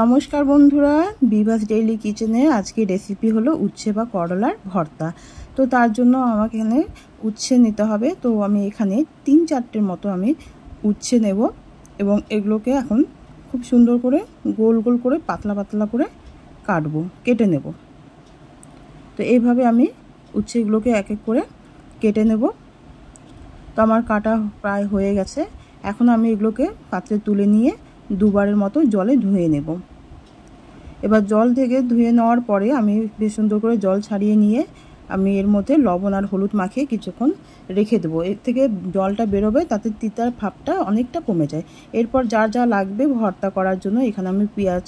নমস্কার বন্ধুরা বিভাস ডেইলি কিচেনে আজকে রেসিপি হলো উচ্ছে বা করলার ভর্তা তো তার জন্য আমাকে এখানে উচ্ছে নিতে হবে তো আমি এখানে তিন চারটের মতো আমি উচ্ছে নেব এবং এগুলোকে এখন খুব সুন্দর করে গোল গোল করে পাতলা পাতলা করে কাটব কেটে নেব তো এইভাবে আমি উচ্ছেগুলোকে এক এক করে কেটে নেব তো আমার কাটা প্রায় হয়ে গেছে এখন আমি এগুলোকে পাত্রে তুলে নিয়ে দুবারের মতো জলে ধুয়ে নেব এবার জল থেকে ধুয়ে নেওয়ার পরে আমি বেশ সুন্দর করে জল ছাড়িয়ে নিয়ে আমি এর মধ্যে লবণ আর হলুদ মাখিয়ে কিছুক্ষণ রেখে দেবো এর থেকে জলটা বেরোবে তাতে তিতার ভাবটা অনেকটা কমে যায় এরপর যা যা লাগবে ভর্তা করার জন্য এখানে আমি পেঁয়াজ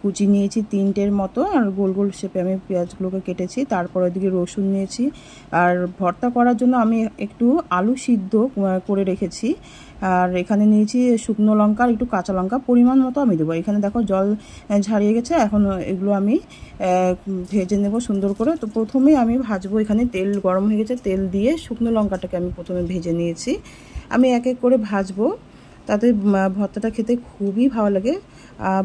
কুচি নিয়েছি তিনটের মতো আর গোল গোল শেপে আমি পেঁয়াজগুলোকে কেটেছি তারপর ওইদিকে রসুন নিয়েছি আর ভর্তা করার জন্য আমি একটু আলু সিদ্ধ করে রেখেছি আর এখানে নিয়েছি শুকনো লঙ্কা একটু কাঁচা লঙ্কা পরিমাণ মতো আমি দেবো এখানে দেখো জল ঝাড়িয়ে গেছে এখন এগুলো আমি ভেজে নেব সুন্দর করে তো প্রথমেই আমি ভাজবো এখানে তেল গরম হয়ে গেছে তেল দিয়ে শুকনো লঙ্কাটাকে আমি প্রথমে ভেজে নিয়েছি আমি এক এক করে ভাজবো তাতে ভর্তাটা খেতে খুবই ভালো লাগে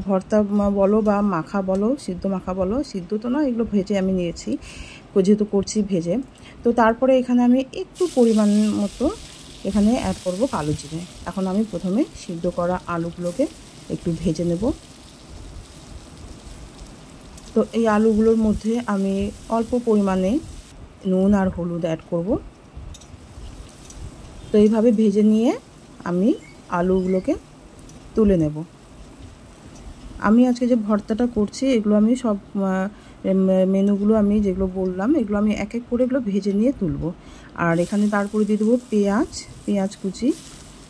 ভর্তা বলো বা মাখা বলো সিদ্ধ মাখা বলো সিদ্ধ তো না এগুলো ভেজে আমি নিয়েছি যেহেতু করছি ভেজে তো তারপরে এখানে আমি একটু পরিমাণ মতো এখানে অ্যাড করব কালো জিরে এখন আমি প্রথমে সিদ্ধ করা আলুগুলোকে একটু ভেজে নেব তো এই আলুগুলোর মধ্যে আমি অল্প পরিমাণে নুন আর হলুদ অ্যাড করব তো এইভাবে ভেজে নিয়ে আমি আলুগুলোকে তুলে নেবো আমি আজকে যে ভর্তাটা করছি এগুলো আমি সব মেনুগুলো আমি যেগুলো বললাম এগুলো আমি এক এক করে এগুলো ভেজে নিয়ে তুলব আর এখানে তারপরে দিয়ে দেবো পেঁয়াজ পেঁয়াজ কুচি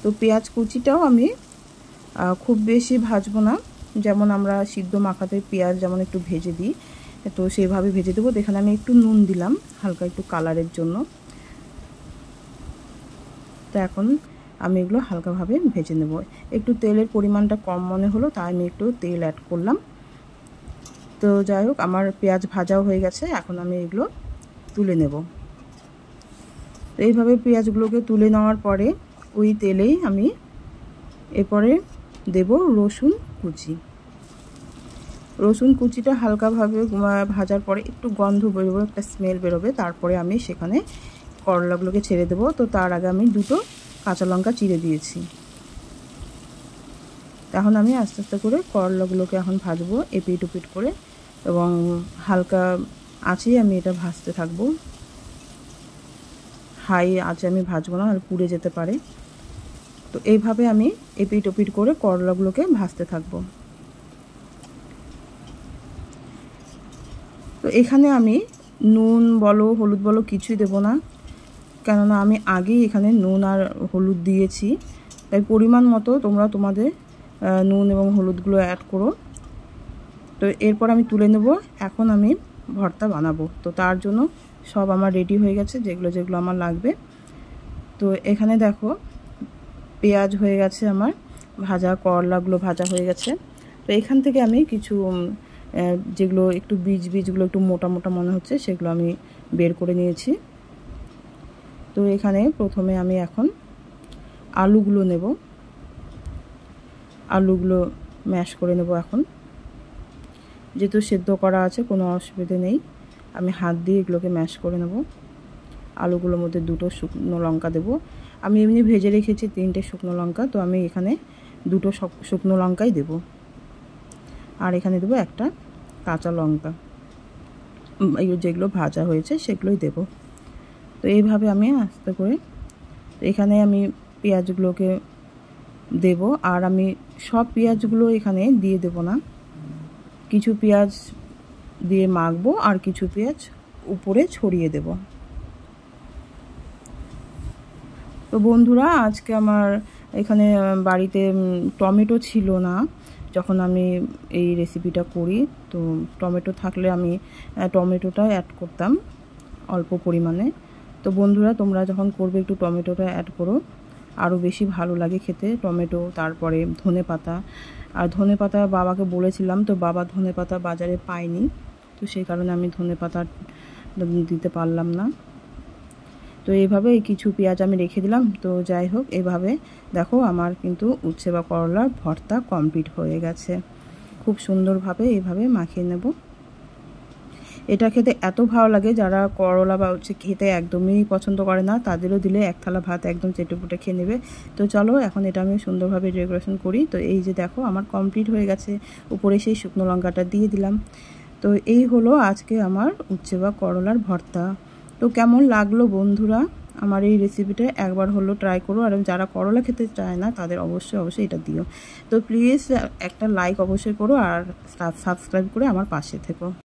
তো পেঁয়াজ কুচিটাও আমি খুব বেশি ভাজবো না যেমন আমরা সিদ্ধ মাখাতে পেঁয়াজ যেমন একটু ভেজে দিই তো সেইভাবে ভেজে দেবো এখানে আমি একটু নুন দিলাম হালকা একটু কালারের জন্য তো এখন আমি এগুলো হালকাভাবে ভেজে নেব একটু তেলের পরিমাণটা কম মনে হলো তাই আমি একটু তেল অ্যাড করলাম তো যাই হোক আমার পেঁয়াজ ভাজাও হয়ে গেছে এখন আমি এগুলো তুলে নেব তো এইভাবে পেঁয়াজগুলোকে তুলে নেওয়ার পরে ওই তেলেই আমি এরপরে দেব রসুন কুচি রসুন কুচিটা হালকাভাবে ভাজার পরে একটু গন্ধ বেরোবে একটা স্মেল বেরোবে তারপরে আমি সেখানে করলাগুলোকে ছেড়ে দেবো তো তার আগে আমি দুটো কাঁচা লঙ্কা চিড়ে দিয়েছি এখন আমি আস্তে আস্তে করে করলাগুলোকে এখন ভাজবো এপিট উপিট করে এবং হালকা আছেই আমি এটা ভাজতে থাকবো হাই আছে আমি ভাজবো না আর পুড়ে যেতে পারে তো এইভাবে আমি এপিট উপিট করে করলাগুলোকে ভাজতে থাকবো তো এখানে আমি নুন বলো হলুদ বলো কিছুই দেব না কেননা আমি আগেই এখানে নুন আর হলুদ দিয়েছি তাই পরিমাণ মতো তোমরা তোমাদের নুন এবং হলুদগুলো অ্যাড করো তো এরপর আমি তুলে নেব এখন আমি ভর্তা বানাবো তো তার জন্য সব আমার রেডি হয়ে গেছে যেগুলো যেগুলো আমার লাগবে তো এখানে দেখো পেঁয়াজ হয়ে গেছে আমার ভাজা করলাগুলো ভাজা হয়ে গেছে তো এখান থেকে আমি কিছু যেগুলো একটু বীজ বীজগুলো একটু মোটা মোটা মনে হচ্ছে সেগুলো আমি বের করে নিয়েছি তো এখানে প্রথমে আমি এখন আলুগুলো নেব আলুগুলো ম্যাশ করে নেব এখন যেহেতু সেদ্ধ করা আছে কোনো অসুবিধে নেই আমি হাত দিয়ে এগুলোকে ম্যাশ করে নেব আলুগুলোর মধ্যে দুটো শুকনো লঙ্কা দেব আমি এমনি ভেজে রেখেছি তিনটে শুকনো লঙ্কা তো আমি এখানে দুটো শুকনো লঙ্কাই দেব আর এখানে দেব একটা কাঁচা লঙ্কা যেগুলো ভাজা হয়েছে সেগুলোই দেবো তো এইভাবে আমি আস্তে করে এখানে আমি পেঁয়াজগুলোকে দেব আর আমি সব পেঁয়াজগুলো এখানে দিয়ে দেব না কিছু পেঁয়াজ দিয়ে মাখবো আর কিছু পেঁয়াজ উপরে ছড়িয়ে দেব তো বন্ধুরা আজকে আমার এখানে বাড়িতে টমেটো ছিল না যখন আমি এই রেসিপিটা করি তো টমেটো থাকলে আমি টমেটোটা অ্যাড করতাম অল্প পরিমাণে তো বন্ধুরা তোমরা যখন করবে একটু টমেটোটা অ্যাড করো আরও বেশি ভালো লাগে খেতে টমেটো তারপরে ধনে পাতা আর ধনে পাতা বাবাকে বলেছিলাম তো বাবা ধনে পাতা বাজারে পায়নি তো সেই কারণে আমি ধনে পাতা দিতে পারলাম না তো এইভাবে কিছু পেঁয়াজ আমি রেখে দিলাম তো যাই হোক এভাবে দেখো আমার কিন্তু উচ্ছে বা করলার ভর্তা কমপ্লিট হয়ে গেছে খুব সুন্দরভাবে এইভাবে মাখিয়ে নেবো এটা খেতে এত ভালো লাগে যারা করলা বা হচ্ছে খেতে একদমই পছন্দ করে না তাদেরও দিলে এক থালা ভাত একদম চেটেপুটে খেয়ে নেবে তো চলো এখন এটা আমি সুন্দরভাবে ডেকোরেশন করি তো এই যে দেখো আমার কমপ্লিট হয়ে গেছে উপরে সেই শুকনো লঙ্কাটা দিয়ে দিলাম তো এই হলো আজকে আমার উচ্ছে বা করলার ভর্তা তো কেমন লাগলো বন্ধুরা আমার এই রেসিপিটা একবার হলো ট্রাই করো আর যারা করলা খেতে চায় না তাদের অবশ্যই অবশ্যই এটা দিও তো প্লিজ একটা লাইক অবশ্যই করো আর সাবস্ক্রাইব করে আমার পাশে থেকো